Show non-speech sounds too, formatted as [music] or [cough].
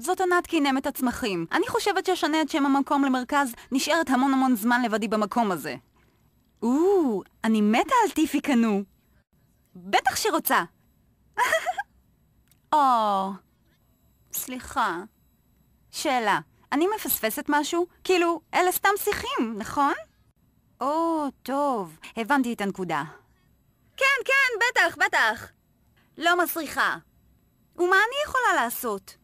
זאת ענת קינמת הצמחים. אני חושבת שאשנה את שם המקום למרכז, נשארת המון המון זמן לבדי במקום הזה. או, אני מתה על טיפי קנו. בטח שרוצה. [laughs] או, סליחה. שאלה, אני מפספסת משהו? כאילו, אלה סתם שיחים, נכון? או, טוב, הבנתי את הנקודה. כן, כן, בטח, בטח. לא מסריחה. ומה אני יכולה לעשות?